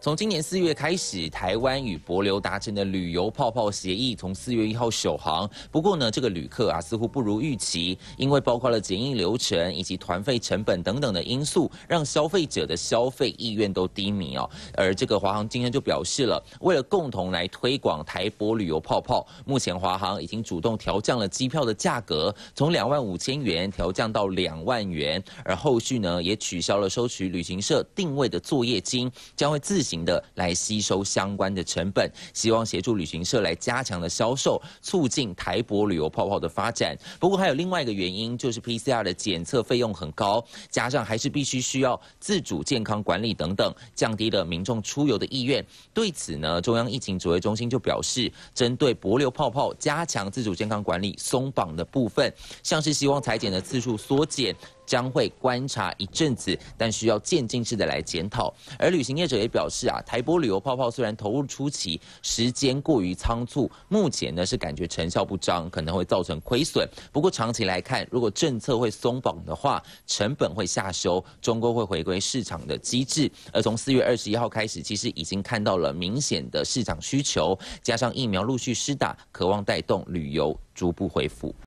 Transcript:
从今年四月开始，台湾与博流达成的旅游泡泡协议，从四月一号首航。不过呢，这个旅客啊，似乎不如预期，因为包括了检疫流程以及团费成本等等的因素，让消费者的消费意愿都低迷哦。而这个华航今天就表示了，为了共同来推广台博旅游泡泡，目前华航已经主动调降了机票的价格，从两万五千元调降到两万元，而后续呢，也取消了收取旅行社定位的作业金，将会自。型的来吸收相关的成本，希望协助旅行社来加强的销售，促进台博旅游泡泡的发展。不过还有另外一个原因，就是 PCR 的检测费用很高，加上还是必须需要自主健康管理等等，降低了民众出游的意愿。对此呢，中央疫情指挥中心就表示，针对博流泡泡加强自主健康管理松绑的部分，像是希望裁剪的次数缩减。将会观察一阵子，但需要渐进式的来检讨。而旅行业者也表示啊，台波旅游泡泡虽然投入初期时间过于仓促，目前呢是感觉成效不彰，可能会造成亏损。不过长期来看，如果政策会松绑的话，成本会下修，终国会回归市场的机制。而从四月二十一号开始，其实已经看到了明显的市场需求，加上疫苗陆续施打，渴望带动旅游逐步恢复。